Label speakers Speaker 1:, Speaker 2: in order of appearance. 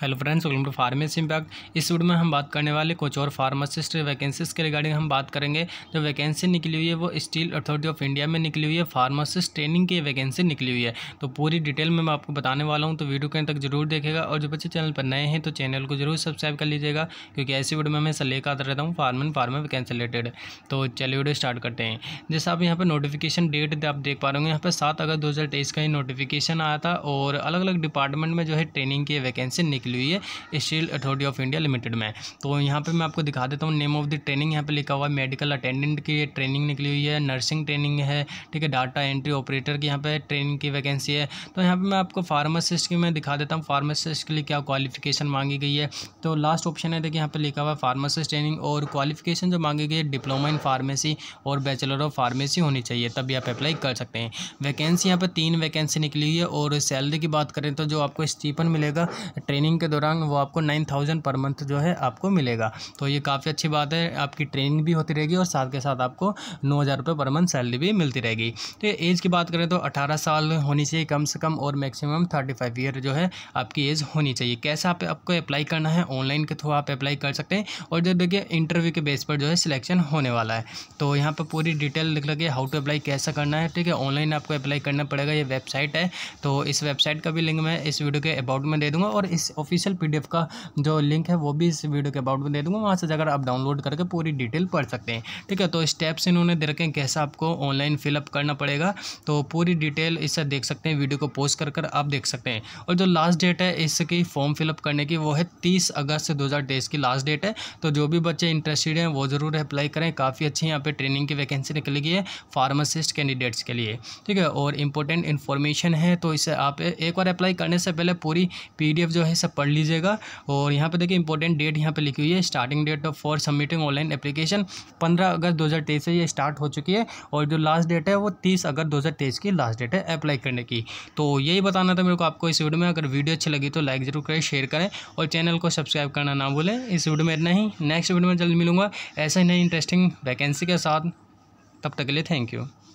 Speaker 1: hello friends welcome to pharmacy impact इस वीडियो में हम बात करने वाले कुछ और फार्मासिस्ट वैकेंसीज के रिगार्डिंग हम बात करेंगे जो वैकेंसी निकली हुई है वो स्टील अथॉरिटी ऑफ इंडिया में निकली हुई है फार्मासिस्ट ट्रेनिंग की वैकेंसी निकली हुई है तो पूरी डिटेल में मैं आपको बताने वाला हूँ तो वीडियो के तक जरूर देखेगा और जो बच्चे चैनल पर नए हैं तो चैनल को जरूर सब्सक्राइब कर लीजिएगा क्योंकि ऐसी वीडियो में हमेशा लेकर आता रहता हूँ pharm and pharma vacancy related तो चलिए वीडियो स्टार्ट करते हैं जैसे आप यहाँ पर नोटिफिकेशन डेट आप देख पा रहे होंगे यहाँ पर सात अगस्त दो का ही नोटिफिकेशन आया था और अलग अलग डिपार्टमेंट में जो है ट्रेनिंग की वैकेंसी निकली निकली हुई है Steel Authority of India Limited में तो यहाँ पर मैं आपको दिखा देता हूँ नेम ऑफ द ट्रेनिंग यहाँ पर लिखा हुआ है मेडिकल अटेंडेंट की ट्रेनिंग निकली हुई है नर्सिंग ट्रेनिंग है ठीक है डाटा एंट्री ऑपरेटर की यहाँ पर ट्रेनिंग की वैकेंसी है तो यहाँ पर मैं आपको फार्मासिस्ट की मैं दिखा देता हूँ फार्मासिस्ट के लिए क्या क्वालिफिकेशन मांगी गई है तो लास्ट ऑप्शन है देखिए यहाँ पर लिखा हुआ है फार्मासिस्ट ट्रेनिंग और क्वालिफिकेशन जो मांगी गई है डिप्लोमा इन फार्मेसी और बैचलर ऑफ फार्मेसी होनी चाहिए तब आप अप्लाई कर सकते हैं वैकेंसी यहाँ पर तीन वैकेंसी निकली हुई है और सैलरी की बात करें तो जो आपको स्टीपन मिलेगा ट्रेनिंग ट्रेनिंग के दौरान वो आपको नाइन थाउजेंड पर मंथ जो है आपको मिलेगा तो ये काफ़ी अच्छी बात है आपकी ट्रेनिंग भी होती रहेगी और साथ के साथ आपको नौ हज़ार रुपये पर मंथ सैलरी भी मिलती रहेगी तो एज की बात करें तो अठारह साल होनी चाहिए कम से कम और मैक्सिमम थर्टी फाइव ईयर जो है आपकी एज होनी चाहिए कैसा आप आपको अप्लाई करना है ऑनलाइन के थ्रू आप अप्लाई कर सकते हैं और जब देखिए इंटरव्यू के बेस पर जो है सिलेक्शन होने वाला है तो यहाँ पर पूरी डिटेल लिख लगे हाउ टू अप्लाई कैसा करना है ठीक है ऑनलाइन आपको अप्लाई करना पड़ेगा ये वेबसाइट है तो इस वेबसाइट का भी लिंक मैं इस वीडियो के अबाउट में दे दूँगा और इस ऑफिशियल पीडीएफ का जो लिंक है वो भी इस वीडियो के अबाउट में दे दूँगा वहाँ से जाकर आप डाउनलोड करके पूरी डिटेल पढ़ सकते हैं ठीक है तो स्टेप्स इन्होंने दे रखे हैं कैसा आपको ऑनलाइन फिलअप करना पड़ेगा तो पूरी डिटेल इससे देख सकते हैं वीडियो को पोस्ट कर कर आप देख सकते हैं और जो लास्ट डेट है इसकी फॉर्म फिलअप करने की वो है तीस अगस्त दो की लास्ट डेट है तो जो भी बच्चे इंटरेस्टेड हैं वो ज़रूर अप्लाई करें काफ़ी अच्छी यहाँ पर ट्रेनिंग की वैकेंसी निकली गई है फार्मासिस्ट कैंडिडेट्स के लिए ठीक है और इंपॉर्टेंट इन्फॉर्मेशन है तो इसे आप एक बार अप्लाई करने से पहले पूरी पी जो है सब पढ़ लीजिएगा और यहाँ पे देखिए इंपॉर्टेंट डेट यहाँ पे लिखी हुई है starting date of for submitting online application पंद्रह अगस्त दो से ये स्टार्ट हो चुकी है और जो लास्ट डेट है वो तीस अगस्त दो की लास्ट डेट है अप्लाई करने की तो यही बताना था मेरे को आपको इस वीडियो में अगर वीडियो अच्छी लगी तो लाइक जरूर करें शेयर करें और चैनल को सब्सक्राइब करना ना भूलें इस वीडियो में इतना ही नेक्स्ट वीडियो में जल्द मिलूंगा ऐसे ही नई इंटरेस्टिंग वैकेंसी के साथ तब तक के लिए थैंक यू